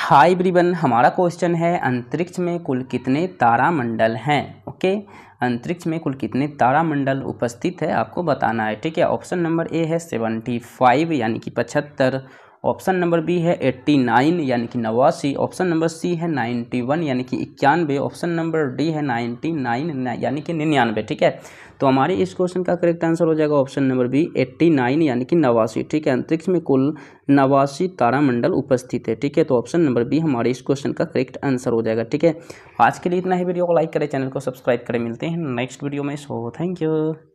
high ब्रिबन हमारा question है अंतरिक्ष में कुल कितने तारामंडल हैं ओके अंतरिक्ष में कुल कितने तारामंडल उपस्थित है आपको बताना है ठीक है ऑप्शन नंबर ए है सेवेंटी फाइव यानी कि पचहत्तर ऑप्शन नंबर बी है एट्टी नाइन यानी कि नवासी ऑप्शन नंबर सी है नाइन्टी वन यानी कि इक्यानवे ऑप्शन नंबर डी है नाइन्टी नाइन यानी कि निन्यानवे ठीक है तो हमारे इस क्वेश्चन का करेक्ट आंसर हो जाएगा option number B eighty nine यानी कि नवासी ठीक है अंतरिक्ष में कुल नवासी तारामंडल उपस्थित है ठीक है तो ऑप्शन नंबर बी हमारे इस क्वेश्चन का करेक्ट आंसर हो जाएगा ठीक है आज के लिए इतना ही वीडियो को लाइक करें चैनल को सब्सक्राइब करें मिलते हैं नेक्स्ट वीडियो में सो थैंक यू